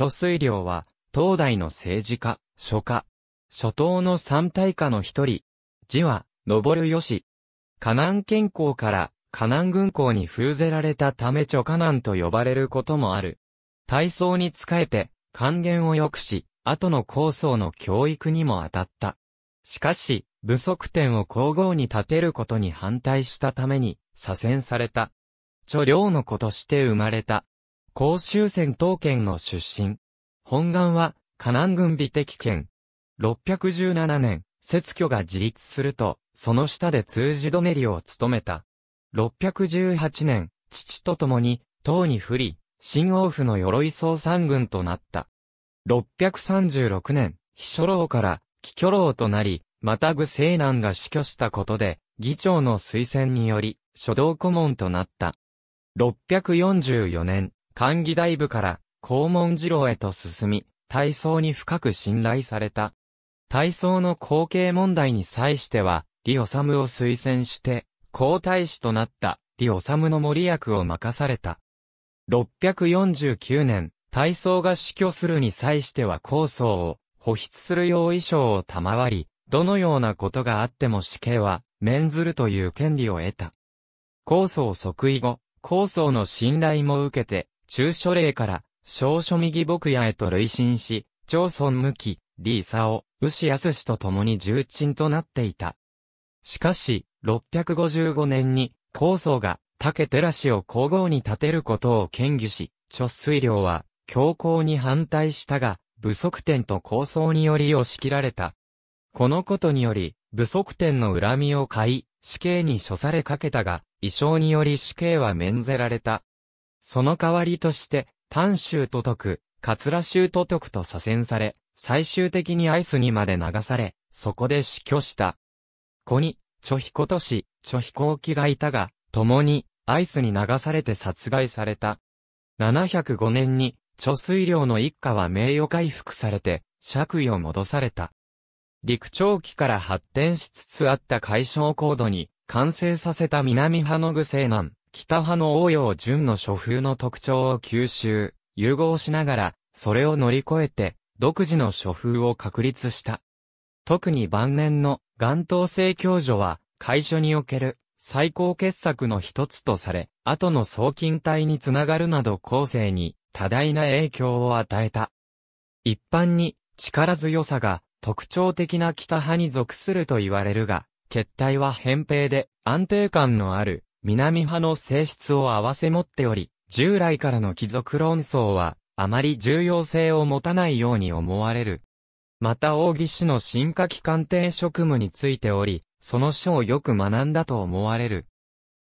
貯水量は、東大の政治家、書家、諸党の三大家の一人、字は、登るよし。河南健康から河南軍港に封ぜられたため著河南と呼ばれることもある。体操に仕えて、還元を良くし、後の構想の教育にも当たった。しかし、武足点を皇后に立てることに反対したために、左遷された。貯量の子として生まれた。甲州戦当県の出身。本願は、河南軍美的県。617年、雪居が自立すると、その下で通じ止めりを務めた。618年、父と共に、唐に降り、新王府の鎧総三軍となった。636年、秘書老から、貴居老となり、また具西南が死去したことで、議長の推薦により、書道顧問となった。644年、歓議大部から公文次郎へと進み、体操に深く信頼された。体操の後継問題に際しては、李治を推薦して、皇太子となった李治の森役を任された。649年、体操が死去するに際しては構想を保筆する用意書を賜り、どのようなことがあっても死刑は免ずるという権利を得た。構想即位後、構想の信頼も受けて、中書令から、小書右牧野へと累進し、長孫無期、李沙を、牛康氏と共に重鎮となっていた。しかし、655年に、高僧が、竹寺氏を皇后に立てることを検議し、貯水量は、強行に反対したが、武則天と高僧により押し切られた。このことにより、武則天の恨みを買い、死刑に処されかけたが、衣装により死刑は免ぜられた。その代わりとして、丹州都督、桂州都督と左遷され、最終的にアイスにまで流され、そこで死去した。子に、チョヒコとし、チョヒコ沖がいたが、共に、アイスに流されて殺害された。705年に、貯水量の一家は名誉回復されて、借位を戻された。陸長期から発展しつつあった解消高度に、完成させた南派の具西南。北派の応用順の書風の特徴を吸収、融合しながら、それを乗り越えて、独自の書風を確立した。特に晩年の元東西教助は、会所における最高傑作の一つとされ、後の送近体につながるなど後世に多大な影響を与えた。一般に力強さが特徴的な北派に属すると言われるが、決体は扁平で安定感のある南派の性質を合わせ持っており、従来からの貴族論争は、あまり重要性を持たないように思われる。また、大義氏の進化期鑑定職務についており、その書をよく学んだと思われる。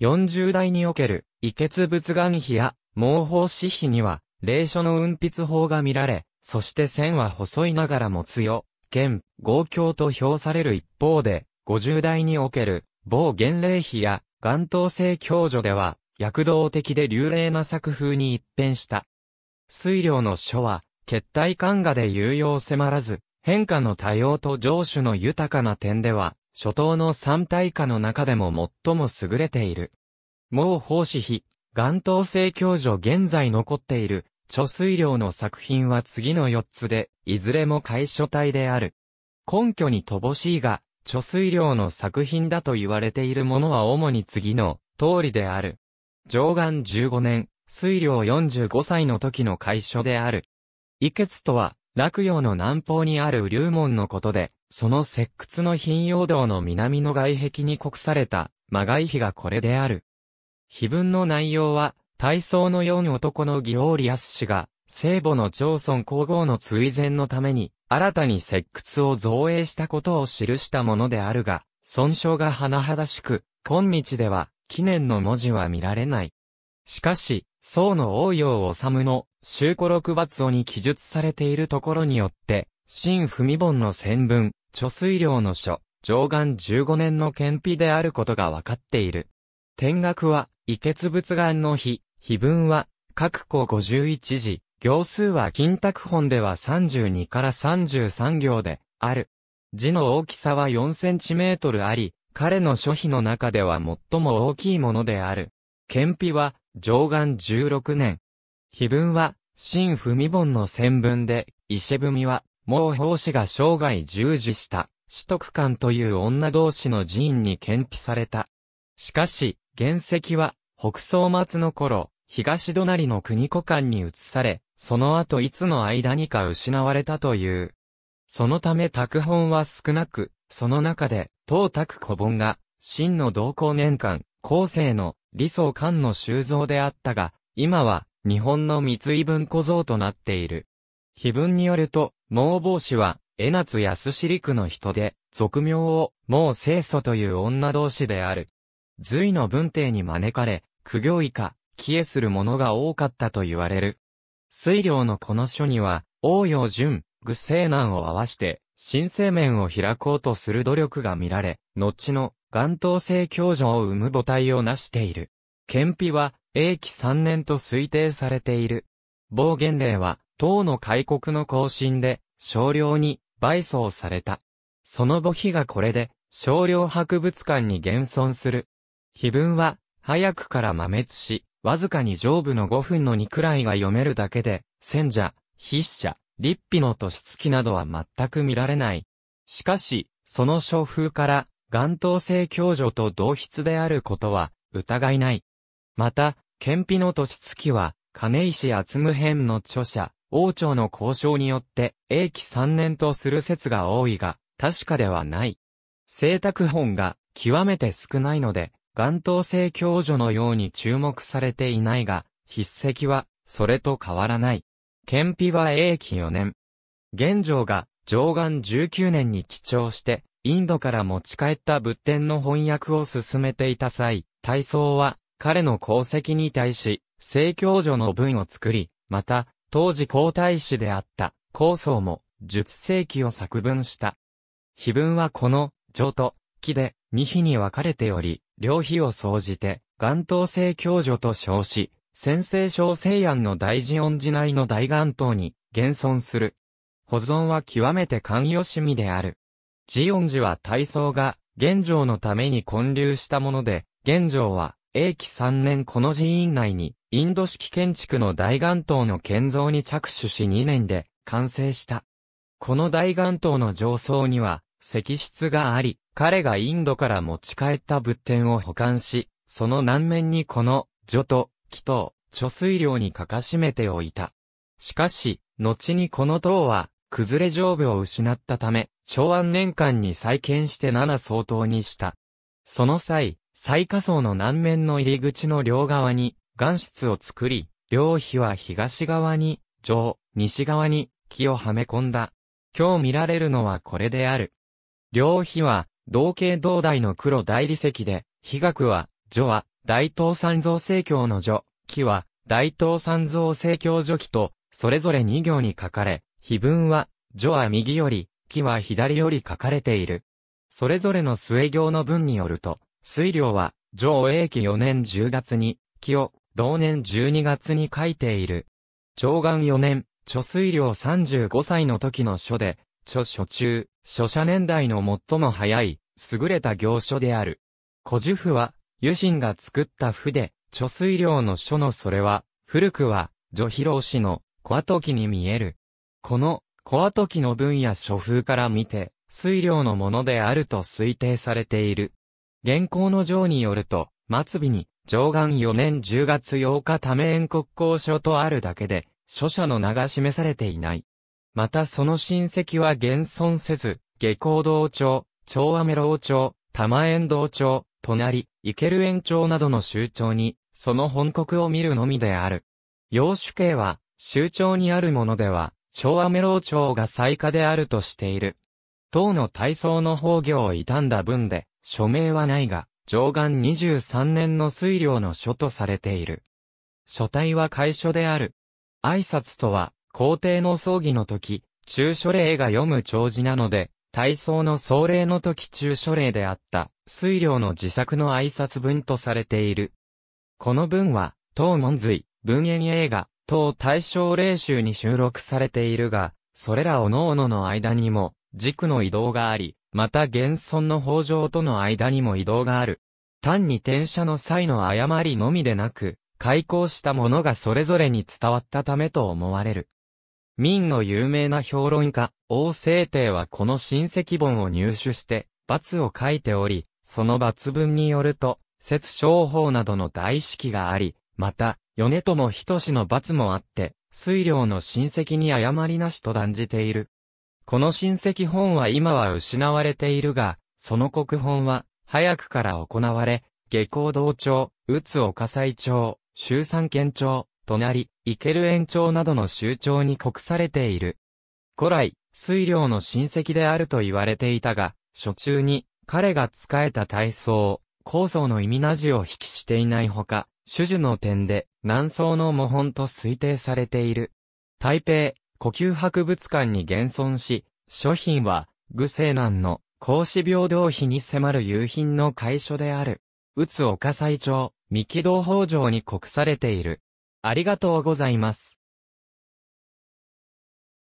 40代における、遺血仏眼碑や、毛包紙碑には、霊書の運筆法が見られ、そして線は細いながらも強、剣、合強と評される一方で、50代における、某元霊碑や、元頭性共助では、躍動的で流麗な作風に一変した。水量の書は、決体感画で有用迫らず、変化の多様と上手の豊かな点では、初頭の三体化の中でも最も優れている。もう奉仕比、元頭性教助現在残っている、貯水量の作品は次の四つで、いずれも解書体である。根拠に乏しいが、貯水量の作品だと言われているものは主に次の通りである。上岸15年、水量45歳の時の会所である。遺血とは、洛陽の南方にある流門のことで、その石窟の頻用道の南の外壁に刻された、魔外碑がこれである。碑文の内容は、体操の4男のギオーリアス氏が、聖母の町村皇后の追善のために、新たに石窟を造営したことを記したものであるが、損傷が甚だしく、今日では、記念の文字は見られない。しかし、宋の王陽治の、修古六罰をに記述されているところによって、新文本の宣文、貯水量の書、上岸15年の検費であることが分かっている。天学は、遺血仏願の日、碑文は、各項51時、行数は金卓本では32から33行で、ある。字の大きさは4センチメートルあり、彼の書碑の中では最も大きいものである。検碑は、上岸16年。碑文は、新文本の戦文で、石文は、もう法師が生涯従事した、四徳官という女同士の寺院に検碑された。しかし、原石は、北宋末の頃、東隣の国庫館に移され、その後いつの間にか失われたという。そのため拓本は少なく、その中で、当拓古本が、真の同行年間、後世の理想館の収蔵であったが、今は、日本の三井文庫像となっている。碑文によると、盲帽子は、江夏安尻区の人で、俗名を、毛清祖という女同士である。隋の文帝に招かれ、苦行以下、消えする者が多かったと言われる。水量のこの書には、応用順、具西南を合わして、新生面を開こうとする努力が見られ、後の元東性教助を生む母体を成している。憲秘は、永期三年と推定されている。暴言令は、唐の開国の更新で、少量に、倍送された。その母碑がこれで、少量博物館に現存する。碑文は、早くから摩滅し、わずかに上部の5分の2くらいが読めるだけで、戦者、筆者、立碑の年月などは全く見られない。しかし、その書風から、元頭性教助と同筆であることは、疑いない。また、憲碑の年月は、金石厚無編の著者、王朝の交渉によって、英紀3年とする説が多いが、確かではない。聖卓本が、極めて少ないので、元頭性教女のように注目されていないが、筆跡は、それと変わらない。憲秘は永紀4年。玄奘が、上岸19年に記帳して、インドから持ち帰った仏典の翻訳を進めていた際、大僧は、彼の功績に対し、聖教女の文を作り、また、当時皇太子であった、皇宗も、術世紀を作文した。碑文はこの、女と、木で、二比に分かれており、両比を総じて、元頭性教助と称し、先制小西安の大寺恩寺内の大元東に現存する。保存は極めて寛容趣味である。寺恩寺は大僧が、玄城のために建立したもので、玄城は、永紀3年この寺院内に、インド式建築の大元東の建造に着手し2年で、完成した。この大元東の上層には、石室があり、彼がインドから持ち帰った仏典を保管し、その南面にこの、除と、木と、貯水量にかかしめておいた。しかし、後にこの塔は、崩れ上部を失ったため、長安年間に再建して七相当にした。その際、最下層の南面の入り口の両側に、岩室を作り、両碑は東側に、城、西側に、木をはめ込んだ。今日見られるのはこれである。両妃は、同系同大の黒大理石で、被学は、序は、大東三蔵聖教の序、木は、大東三蔵聖教序記と、それぞれ2行に書かれ、碑文は、序は右より、木は左より書かれている。それぞれの末行の文によると、水量は、上永期4年10月に、木を、同年12月に書いている。長願4年、貯水量35歳の時の書で、著書中、書写年代の最も早い、優れた行書である。古樹譜は、油心が作った譜で、著水量の書のそれは、古くは、女広氏の、小跡記に見える。この、小跡記の文や書風から見て、水量のものであると推定されている。現行の上によると、末尾に、上岸4年10月8日多面国交書とあるだけで、書者の名が示されていない。またその親戚は現存せず、下校道町、長雨老町、玉園道町、隣、池る園町などの州長に、その本国を見るのみである。洋酒系は、州長にあるものでは、長雨老町が最下であるとしている。党の体操の崩御を傷んだ分で、署名はないが、上岸23年の水量の書とされている。書体は楷書である。挨拶とは、皇帝の葬儀の時、中書令が読む長寿なので、大葬の葬礼の時中書令であった、水量の自作の挨拶文とされている。この文は、当門随、文言映画、当大正霊集に収録されているが、それら各々の間にも、軸の移動があり、また現存の法上との間にも移動がある。単に転写の際の誤りのみでなく、開口したものがそれぞれに伝わったためと思われる。明の有名な評論家、王聖帝はこの親戚本を入手して、罰を書いており、その罰文によると、説商法などの大式があり、また、米友仁の罰もあって、水量の親戚に誤りなしと断じている。この親戚本は今は失われているが、その国本は、早くから行われ、下校同町、宇津岡西町、周三県庁、隣、イケル延長などの州長に告されている。古来、水量の親戚であると言われていたが、初中に、彼が仕えた体操、構造の意味なじを引きしていないほか、種々の点で、南宋の模本と推定されている。台北、呼吸博物館に現存し、諸品は、愚西南の、孔子病同費に迫る夕品の会所である。宇つ岡西町、三木道北条に告されている。ありがとうございます。